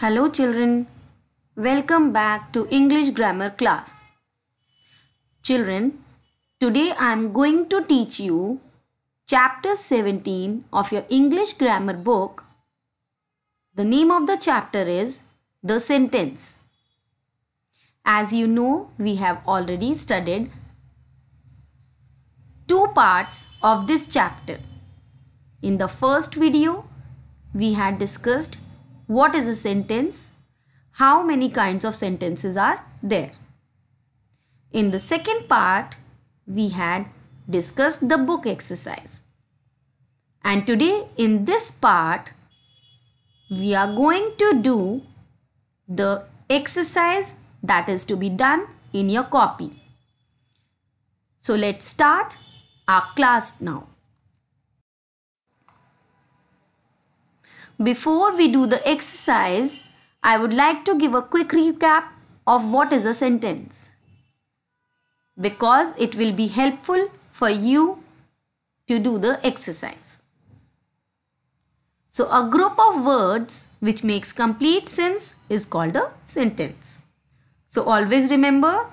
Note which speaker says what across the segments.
Speaker 1: Hello children, welcome back to English grammar class. Children, today I am going to teach you chapter 17 of your English grammar book. The name of the chapter is The Sentence. As you know, we have already studied two parts of this chapter. In the first video, we had discussed what is a sentence? How many kinds of sentences are there? In the second part, we had discussed the book exercise. And today in this part, we are going to do the exercise that is to be done in your copy. So let's start our class now. Before we do the exercise, I would like to give a quick recap of what is a sentence because it will be helpful for you to do the exercise. So a group of words which makes complete sense is called a sentence. So always remember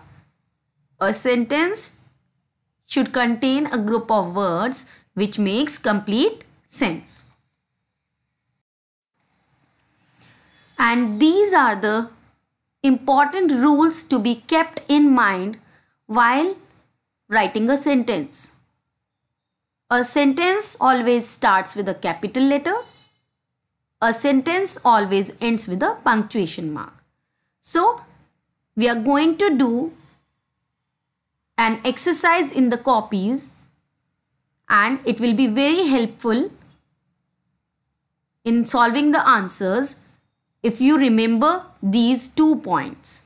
Speaker 1: a sentence should contain a group of words which makes complete sense. And these are the important rules to be kept in mind while writing a sentence. A sentence always starts with a capital letter. A sentence always ends with a punctuation mark. So, we are going to do an exercise in the copies and it will be very helpful in solving the answers if you remember these two points.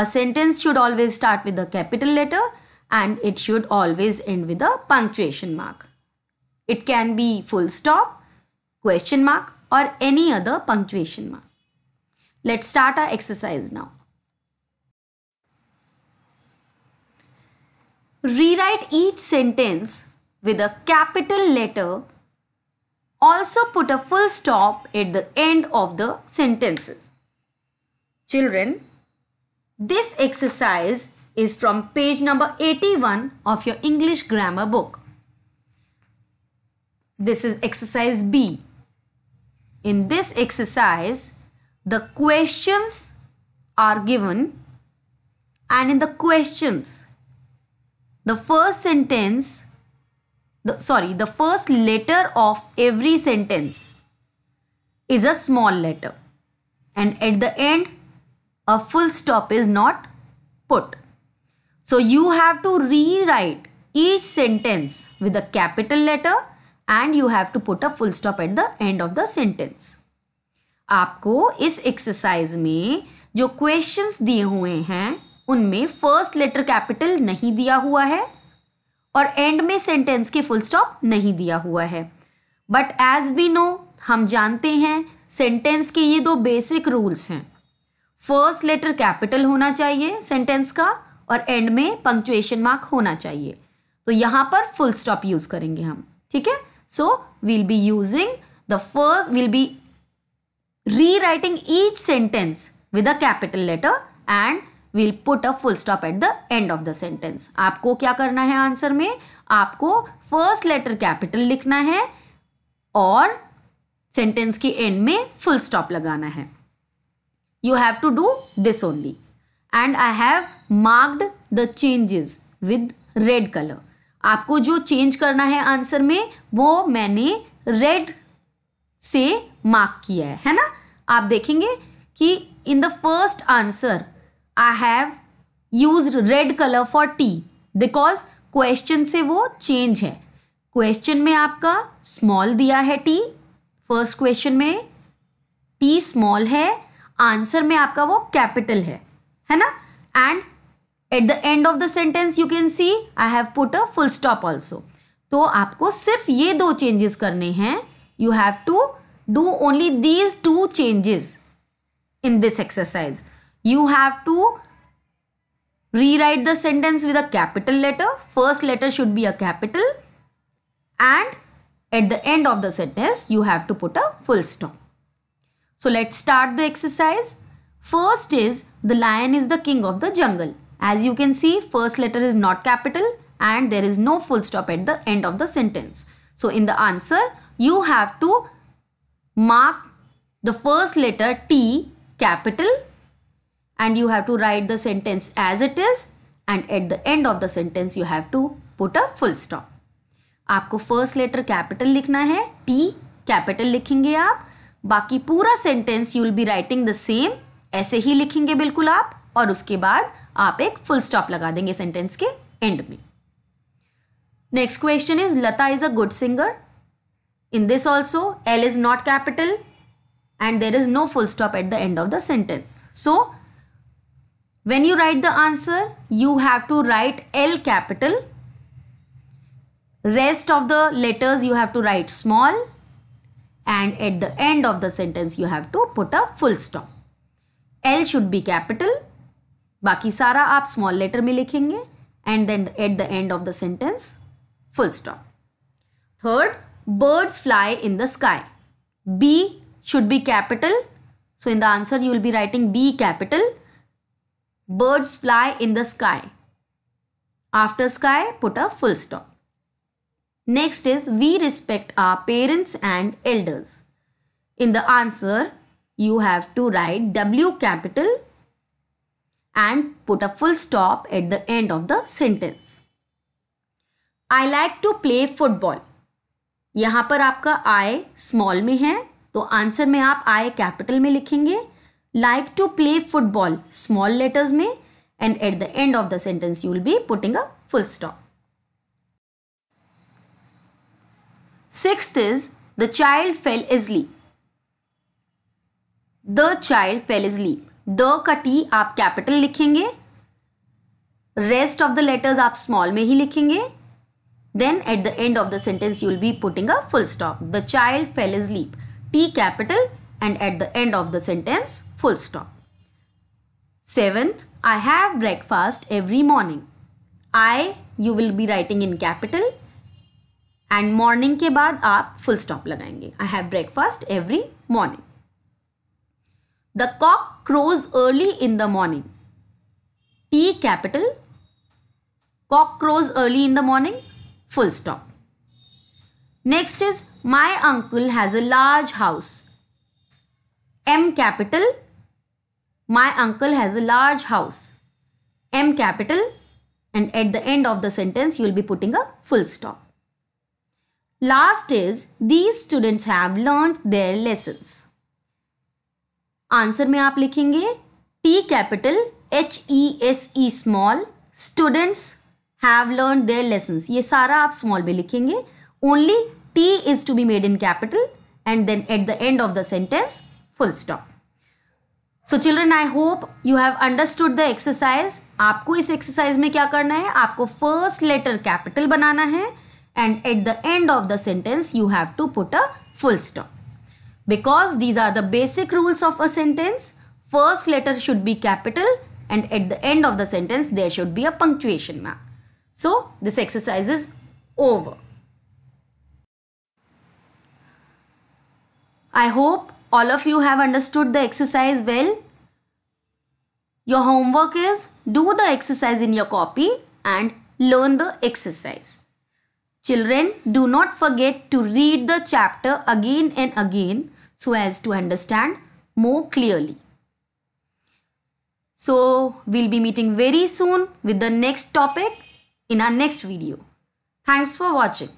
Speaker 1: A sentence should always start with a capital letter and it should always end with a punctuation mark. It can be full stop, question mark or any other punctuation mark. Let's start our exercise now. Rewrite each sentence with a capital letter also put a full stop at the end of the sentences. Children, this exercise is from page number 81 of your English grammar book. This is exercise B. In this exercise, the questions are given and in the questions, the first sentence the, sorry, the first letter of every sentence is a small letter. And at the end, a full stop is not put. So you have to rewrite each sentence with a capital letter and you have to put a full stop at the end of the sentence. आपको इस exercise में जो questions दिए हुए हैं उनमें first letter capital नहीं दिया हुआ है और एंड में सेंटेंस के फुल स्टॉप नहीं दिया हुआ है बट एज वी नो हम जानते हैं सेंटेंस के ये दो बेसिक रूल्स हैं फर्स्ट लेटर कैपिटल होना चाहिए सेंटेंस का और एंड में पंक्चुएशन मार्क होना चाहिए तो यहाँ पर फुल स्टॉप यूज करेंगे हम ठीक है so we'll be using the first will be rewriting each sentence with a capital letter and will put a full stop at the end of the sentence आपको क्या करना है आंसर में आपको फर्स्ट लेटर कैपिटल लिखना है और sentence की एंड में फुल स्टॉप लगाना है you have to do this only and I have marked the changes with red colour आपको जो चेंज करना है आंसर में वो मैंने रेड से मार्क किया है है ना आप देखेंगे कि in the first answer I have use red colour for T because question से वो चेंज है क्वेश्चन में आपका स्मॉल दिया है टी फर्स्ट क्वेश्चन में टी स्मॉल है आंसर में आपका वो कैपिटल है है ना and at the end of the sentence you can see I have put a full stop also तो आपको सिर्फ ये दो चेंजेस करने हैं you have to do only these two changes in this exercise you have to rewrite the sentence with a capital letter. First letter should be a capital and at the end of the sentence you have to put a full stop. So let's start the exercise. First is the lion is the king of the jungle. As you can see first letter is not capital and there is no full stop at the end of the sentence. So in the answer you have to mark the first letter T capital and you have to write the sentence as it is and at the end of the sentence you have to put a full stop आपको first letter capital लिखना है T capital लिखेंगे आप बाकी पूरा sentence you will be writing the same ऐसे ही लिखेंगे बिल्कुल आप और उसके बाद आप एक full stop लगा देंगे sentence के end में next question is Lata is a good singer in this also L is not capital and there is no full stop at the end of the sentence so when you write the answer, you have to write L capital. Rest of the letters you have to write small and at the end of the sentence you have to put a full stop. L should be capital. Baki सारा आप small letter me लिखेंगे and then at the end of the sentence, full stop. Third, birds fly in the sky. B should be capital. So in the answer you will be writing B capital birds fly in the sky. After sky, put a full stop. Next is we respect our parents and elders. In the answer, you have to write W capital and put a full stop at the end of the sentence. I like to play football. yahan par aapka I small mein hai to answer mein aap I capital mein likhenge like to play football small letters may and at the end of the sentence you will be putting a full stop sixth is the child fell asleep the child fell asleep the capital likhenge rest of the letters aap small mein hi then at the end of the sentence you will be putting a full stop the child fell asleep t capital and at the end of the sentence full stop. Seventh, I have breakfast every morning. I, you will be writing in capital and morning ke baad aap full stop lagayenge. I have breakfast every morning. The cock crows early in the morning. T capital. Cock crows early in the morning. Full stop. Next is, my uncle has a large house. M capital. My uncle has a large house. M capital. And at the end of the sentence, you will be putting a full stop. Last is, these students have learned their lessons. Answer mein aap likhenge. T capital, H E S E small. Students have learned their lessons. Ye sara aap small mein likhenge. Only T is to be made in capital. And then at the end of the sentence, full stop so children I hope you have understood the exercise आपको इस exercise में क्या करना है आपको first letter capital बनाना है and at the end of the sentence you have to put a full stop because these are the basic rules of a sentence first letter should be capital and at the end of the sentence there should be a punctuation mark. So this exercise is over I hope All of you have understood the exercise well. Your homework is do the exercise in your copy and learn the exercise. Children, do not forget to read the chapter again and again so as to understand more clearly. So, we'll be meeting very soon with the next topic in our next video. Thanks for watching.